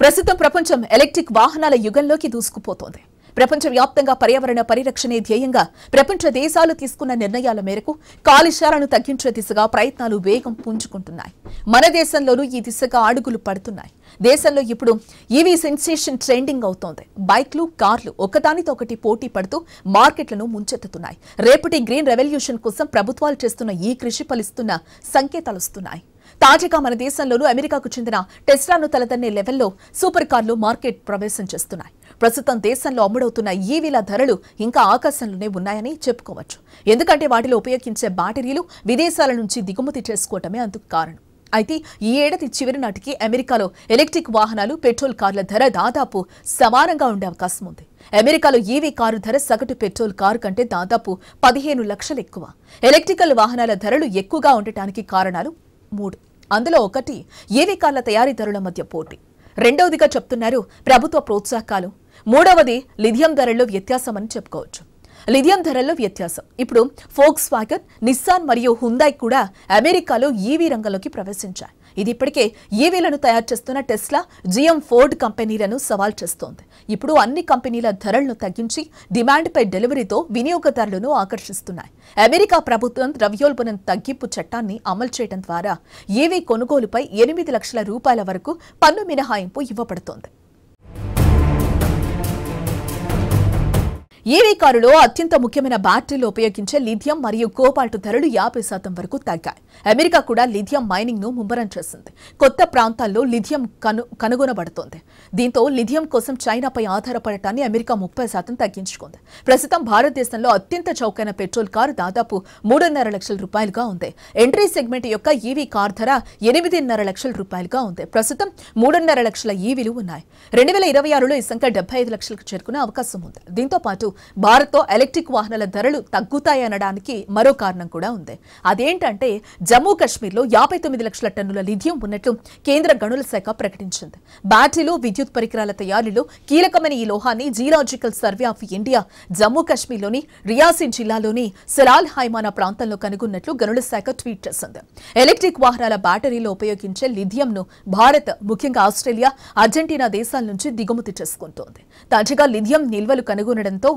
ప్రస్తుతం ప్రపంచం ఎలక్ట్రిక్ వాహనాల యుగంలోకి దూసుకుపోతోంది ప్రపంచ వ్యాప్తంగా పర్యావరణ పరిరక్షణే ధ్యేయంగా ప్రపంచ దేశాలు తీసుకున్న నిర్ణయాల మేరకు కాలుష్యాలను తగ్గించే దిశగా ప్రయత్నాలు వేగం పుంజుకుంటున్నాయి మన దేశంలోనూ ఈ దిశగా అడుగులు పడుతున్నాయి దేశంలో ఇప్పుడు ఈవీ సెన్సేషన్ ట్రెండింగ్ అవుతోంది బైక్లు కార్లు ఒకదానితో ఒకటి పోటీ పడుతూ మార్కెట్లను ముంచెత్తుతున్నాయి రేపటి గ్రీన్ రెవల్యూషన్ కోసం ప్రభుత్వాలు చేస్తున్న ఈ కృషి ఫలిస్తున్న సంకేతాలు వస్తున్నాయి తాజాగా మన దేశంలోనూ అమెరికాకు చెందిన టెస్లాను తలదన్నే లెవెల్లో సూపర్ కార్లు మార్కెట్ ప్రవేశం చేస్తున్నాయి ప్రస్తుతం దేశంలో అమ్ముడవుతున్న ఈవీల ధరలు ఇంకా ఆకాశంలోనే ఉన్నాయని చెప్పుకోవచ్చు ఎందుకంటే వాటిలో ఉపయోగించే బ్యాటరీలు విదేశాల నుంచి దిగుమతి చేసుకోవటమే అందుకు కారణం అయితే ఈ ఏడాది చివరి నాటికి అమెరికాలో ఎలక్ట్రిక్ వాహనాలు పెట్రోల్ కార్ల ధర దాదాపు సమానంగా ఉండే అవకాశం ఉంది అమెరికాలో ఈవీ కారు ధర సగటు పెట్రోల్ కారు కంటే దాదాపు పదిహేను లక్షలు ఎక్కువ ఎలక్ట్రికల్ వాహనాల ధరలు ఎక్కువగా ఉండటానికి కారణాలు మూడు అందులో ఒకటి ఏవి కార్ల తయారీదారుల మధ్య పోటీ రెండవదిగా చెప్తున్నారు ప్రభుత్వ ప్రోత్సాహకాలు మూడవది లిథియం ధరల్లో వ్యత్యాసం అని చెప్పుకోవచ్చు లిథియం ధరల్లో వ్యత్యాసం ఇప్పుడు ఫోక్స్ వాగన్ నిస్సాన్ మరియు హుందాయ్ కూడా అమెరికాలో ఈవీ రంగంలోకి ప్రవేశించాయి ఇది ఇప్పటికే ఈవీలను తయారు చేస్తున్న టెస్లా జిఎం ఫోర్డ్ కంపెనీలను సవాల్ చేస్తోంది ఇప్పుడు అన్ని కంపెనీల ధరలను తగ్గించి డిమాండ్పై డెలివరీతో వినియోగదారులను ఆకర్షిస్తున్నాయి అమెరికా ప్రభుత్వం ద్రవ్యోల్బణం తగ్గింపు చట్టాన్ని అమలు చేయడం ద్వారా ఈవీ కొనుగోలుపై ఎనిమిది లక్షల రూపాయల వరకు పన్ను మినహాయింపు ఇవ్వబడుతోంది ఈవీ కారులో అత్యంత ముఖ్యమైన బ్యాటరీలు ఉపయోగించే లిథియం మరియు కోబాల్ట్ ధరలు యాభై శాతం వరకు తగ్గాయి అమెరికా కూడా లిథియం మైనింగ్ ను ముమ్మరం చేసింది కొత్త ప్రాంతాల్లో లిథియం కను కనుగొనబడుతోంది దీంతో లిథియం కోసం చైనాపై ఆధారపడటాన్ని అమెరికా ముప్పై శాతం తగ్గించుకుంది ప్రస్తుతం భారతదేశంలో అత్యంత చౌకైన పెట్రోల్ కారు దాదాపు మూడున్నర లక్షల రూపాయలుగా ఉంది ఎంట్రీ సెగ్మెంట్ యొక్క ఈవీ కార్ ధర ఎనిమిదిన్నర లక్షల రూపాయలుగా ఉంది ప్రస్తుతం మూడున్నర లక్షల ఈవీలు ఉన్నాయి రెండు వేల ఇరవై ఆరులో ఈ సంఖ్య డెబ్బై ఐదు లక్షలకు చేరుకునే అవకాశం ఉంది దీంతో పాటు భారత్లో ఎలక్ట్రిక్ వాహనాల ధరలు తగ్గుతాయనడానికి మరో కారణం కూడా ఉంది అదేంటంటే జమ్మూ కాశ్మీర్లో యాభై తొమ్మిది లక్షల టన్నుల లిథియం ఉన్నట్లు కేంద్ర గనుల శాఖ ప్రకటించింది బ్యాటరీలు విద్యుత్ పరికరాల తయారీలో కీలకమైన ఈ లోహాన్ని Geological Survey of India Jammu కశ్మీర్లోని రియాసిన్ జిల్లాలోని సిరాల్ హైమానా ప్రాంతంలో కనుగొన్నట్లు గనుల శాఖ ట్వీట్ చేసింది ఎలక్ట్రిక్ వాహనాల బ్యాటరీలో ఉపయోగించే లిథియంను భారత్ ముఖ్యంగా ఆస్ట్రేలియా అర్జెంటీనా దేశాల నుంచి దిగుమతి చేసుకుంటోంది తాజాగా లిథియం నిల్వలు కనుగొనడంతో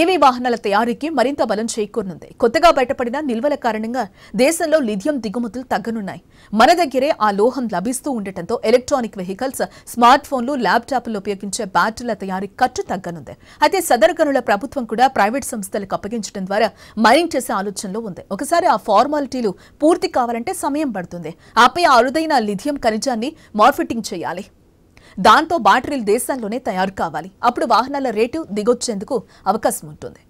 ఈవీ వాహనాల తయారీకి మరింత బలం చేకూరనుంది కొత్తగా బయటపడిన నిల్వల కారణంగా దేశంలో లిథియం దిగుమతులు తగ్గనున్నాయి మన దగ్గరే ఆ లోహం లభిస్తూ ఉండటంతో ఎలక్ట్రానిక్ వెహికల్స్ స్మార్ట్ ఫోన్లు ల్యాప్టాప్లు ఉపయోగించే బ్యాటరీల తయారీ ఖర్చు తగ్గనుంది అయితే సదరు ప్రభుత్వం కూడా ప్రైవేట్ సంస్థలకు అప్పగించడం ద్వారా మైనింగ్ చేసే ఆలోచనలో ఉంది ఒకసారి ఆ ఫార్మాలిటీలు పూర్తి కావాలంటే సమయం పడుతుంది ఆపై అరుదైన లిథియం ఖనిజాన్ని మార్ఫిటింగ్ చేయాలి దాంతో బ్యాటరీలు దేశంలోనే తయారు కావాలి అప్పుడు వాహనాల రేటు దిగొచ్చేందుకు అవకాశం ఉంటుంది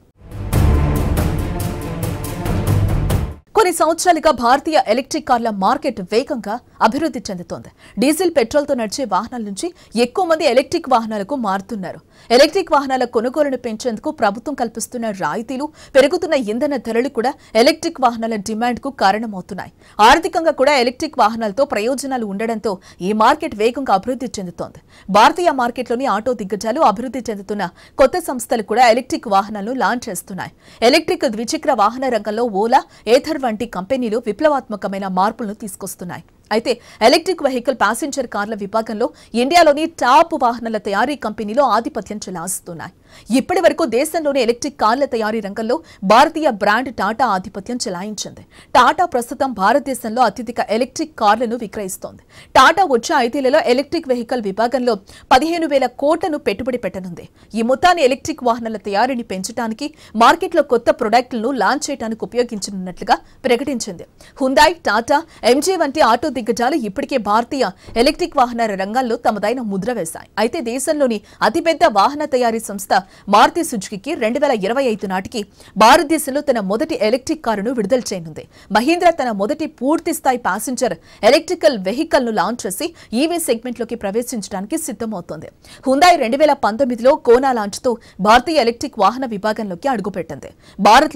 కొన్ని సంవత్సరాలుగా భారతీయ ఎలక్ట్రిక్ కార్ల మార్కెట్ వేగంగా అభివృద్ధి చెందుతోంది డీజిల్ పెట్రోల్తో నడిచే వాహనాల నుంచి ఎక్కువ మంది ఎలక్ట్రిక్ వాహనాలకు మారుతున్నారు ఎలక్ట్రిక్ వాహనాల కొనుగోలును పెంచేందుకు ప్రభుత్వం కల్పిస్తున్న రాయితీలు పెరుగుతున్న ఇంధన ధరలు కూడా ఎలక్ట్రిక్ వాహనాల డిమాండ్కు కారణమవుతున్నాయి ఆర్థికంగా కూడా ఎలక్ట్రిక్ వాహనాలతో ప్రయోజనాలు ఉండడంతో ఈ మార్కెట్ వేగంగా అభివృద్ధి చెందుతోంది భారతీయ మార్కెట్లోని ఆటో దిగ్గజాలు అభివృద్ధి చెందుతున్న కొత్త సంస్థలు కూడా ఎలక్ట్రిక్ వాహనాలను లాంచ్ చేస్తున్నాయి ఎలక్ట్రిక్ ద్విచక్ర వాహన రంగంలో ఓలా ఏథర్ వంటి కంపెనీలు విప్లవాత్మకమైన మార్పులను తీసుకొస్తున్నాయి అయితే ఎలక్ట్రిక్ వెహికల్ ప్యాసింజర్ కార్ల విభాగంలో ఇండియాలోని టాప్ వాహనాల తయారీ కంపెనీలు ఆధిపత్యం చెలాస్తున్నాయి ఇప్పటి వరకు దేశంలోని ఎలక్ట్రిక్ కార్ల తయారీ రంగంలో భారతీయ బ్రాండ్ టాటా ఆధిపత్యం చెలాయించింది టాటా ప్రస్తుతం భారతదేశంలో అత్యధిక ఎలక్ట్రిక్ కార్లను విక్రయిస్తోంది టాటా వచ్చే ఐదేళ్లలో ఎలక్ట్రిక్ వెహికల్ విభాగంలో పదిహేను వేల కోట్లను పెట్టుబడి పెట్టనుంది ఈ మొత్తాన్ని ఎలక్ట్రిక్ వాహనాల తయారీని పెంచడానికి మార్కెట్లో కొత్త ప్రొడక్టులను లాంచ్ చేయడానికి ఉపయోగించనున్నట్లుగా ప్రకటించింది హుందాయ్ టాటా ఎంజే వంటి ఆటో దిగ్గజాలు ఇప్పటికే భారతీయ ఎలక్ట్రిక్ వాహనాల రంగాల్లో తమదైన ముద్ర వేశాయి అయితే దేశంలోని అతిపెద్ద వాహన తయారీ సంస్థ మారుతి సుజుకి రెండు వేల ఇరవై ఐదు నాటికి భారతదేశంలో తన మొదటి ఎలక్ట్రిక్ కారును విడుదల చేయనుంది మహీంద్రా తన మొదటి పూర్తి స్థాయి ప్యాసింజర్ ఎలక్ట్రికల్ వెహికల్ ను లాంచ్ చేసి ఈవీ సెగ్మెంట్ లోకి ప్రవేశించడానికి సిద్దమవుతోంది హుందాయ్ రెండు వేల పంతొమ్మిదిలో కోనా లాంచ్ తో భారతీయ ఎలక్ట్రిక్ వాహన విభాగంలోకి అడుగుపెట్టింది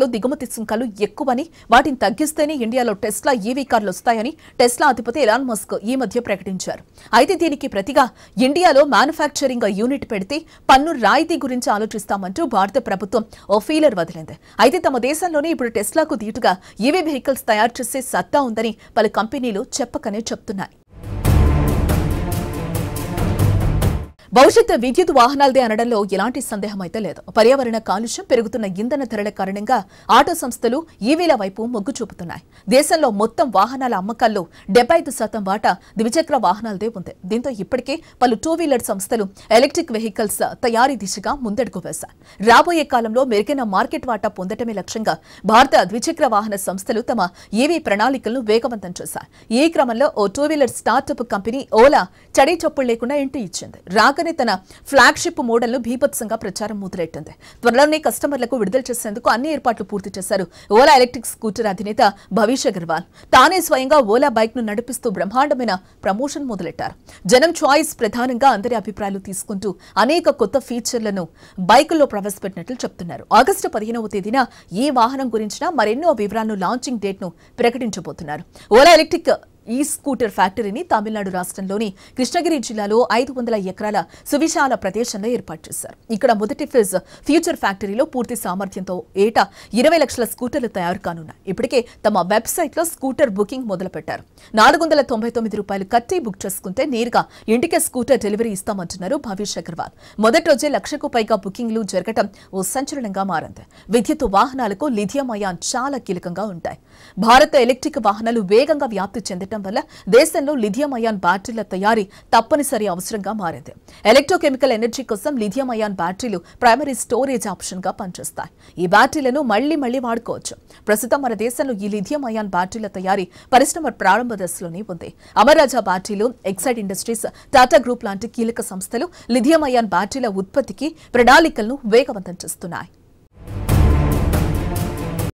లో దిగుమతి సుంకాలు ఎక్కువని వాటిని తగ్గిస్తేనే ఇండియాలో టెస్లా ఈవీ కార్లు వస్తాయని టెస్లా అధిపతి ఎలాన్ మస్క్ ఈ మధ్య ప్రకటించారు అయితే దీనికి ప్రతిగా ఇండియాలో మ్యానుఫ్యాక్చరింగ్ యూనిట్ పెడితే పన్ను రాయితీ గురించి ఆలోచిస్తామంటూ భారత ప్రభుత్వం ఓ ఫీలర్ వదిలింది అయితే తమ దేశంలోనే ఇప్పుడు టెస్లాకు దీటుగా ఈవీ వెహికల్స్ తయారు చేసే సత్తా ఉందని పలు కంపెనీలు చెప్పకనే చెప్తున్నాయి భవిష్యత్ విద్యుత్ వాహనాలదే అనడంలో ఎలాంటి సందేహం అయితే లేదు పర్యావరణ కాలుష్యం పెరుగుతున్న ఇంధన ధరల కారణంగా ఆటో సంస్థలు ఈవీల వైపు మొగ్గు చూపుతున్నాయి దేశంలో మొత్తం వాహనాల అమ్మకాల్లో డెబ్బై శాతం వాటా ద్విచక్ర వాహనాలదే ఉంది దీంతో ఇప్పటికే పలు టూ వీలర్ సంస్థలు ఎలక్ట్రిక్ వెహికల్స్ తయారీ దిశగా ముందడుగు వేశాయి రాబోయే కాలంలో మెరుగైన మార్కెట్ వాటా పొందటమే లక్ష్యంగా భారత ద్విచక్ర వాహన సంస్థలు తమ ఈవీ ప్రణాళికలను వేగవంతం చేశాయి ఈ క్రమంలో ఓ two wheeler startup company Ola చడీ చప్పుడు లేకుండా ఇంటి ఇచ్చింది వెంటనే తన ఫ్లాగ్షిప్ మోడల్ను భీభత్సంగా ప్రచారం మొదలెట్టింది త్వరలోనే కస్టమర్లకు విడుదల చేసేందుకు అన్ని ఏర్పాట్లు పూర్తి చేశారు ఓలా ఎలక్ట్రిక్ స్కూటర్ అధినేత భవిష్ అగర్వాల్ తానే స్వయంగా ఓలా బైక్ ను నడిపిస్తూ బ్రహ్మాండమైన ప్రమోషన్ మొదలెట్టారు జనం చాయిస్ ప్రధానంగా అందరి అభిప్రాయాలు తీసుకుంటూ అనేక కొత్త ఫీచర్లను బైకుల్లో ప్రవేశపెట్టినట్లు చెప్తున్నారు ఆగస్టు పదిహేనవ తేదీన ఈ వాహనం గురించిన మరెన్నో వివరాలను లాంచింగ్ డేట్ ను ప్రకటించబోతున్నారు ఓలా ఎలక్ట్రిక్ ఈ స్కూటర్ ఫ్యాక్టరీని తమిళనాడు రాష్ట్రంలోని కృష్ణగిరి జిల్లాలో ఐదు వందల ఎకరాల సువిశాల ప్రదేశంలో ఏర్పాటు చేశారు ఇక్కడ మొదటి ఫేజ్ ఫ్యూచర్ ఫ్యాక్టరీలో పూర్తి సామర్థ్యంతో ఏటా ఇరవై లక్షల స్కూటర్లు తయారు కానున్నాయి ఇప్పటికే తమ వెబ్సైట్లో స్కూటర్ బుకింగ్ మొదలుపెట్టారు నాలుగు వందల తొంభై తొమ్మిది రూపాయలు కట్టి బుక్ చేసుకుంటే నేరుగా ఇంటికే స్కూటర్ డెలివరీ ఇస్తామంటున్నారు భవిష్ అగర్వాల్ మొదటి రోజే లక్షకు పైగా బుకింగ్లు జరగటం ఓ సంచలనంగా మారింది విద్యుత్ వాహనాలకు లిథియం అయాన్ చాలా కీలకంగా ఉంటాయి భారత ఎలక్ట్రిక్ వాహనాలు వేగంగా వ్యాప్తి చెందటం పెరగడం వల్ల దేశంలో లిథియం అయాన్ బ్యాటరీల తయారీ తప్పనిసరి అవసరంగా మారింది ఎలక్ట్రోకెమికల్ ఎనర్జీ కోసం lithium ion batteries primary storage option గా పనిచేస్తాయి ఈ బ్యాటరీలను మళ్లీ మళ్లీ వాడుకోవచ్చు ప్రస్తుతం మన దేశంలో ఈ లిథియం అయాన్ బ్యాటరీల తయారీ పరిశ్రమ ప్రారంభ దశలోనే ఉంది అమరాజా బ్యాటరీలు ఎక్సైడ్ ఇండస్ట్రీస్ టాటా గ్రూప్ లాంటి కీలక సంస్థలు లిథియం అయాన్ బ్యాటరీల ఉత్పత్తికి ప్రణాళికలను వేగవంతం చేస్తున్నాయి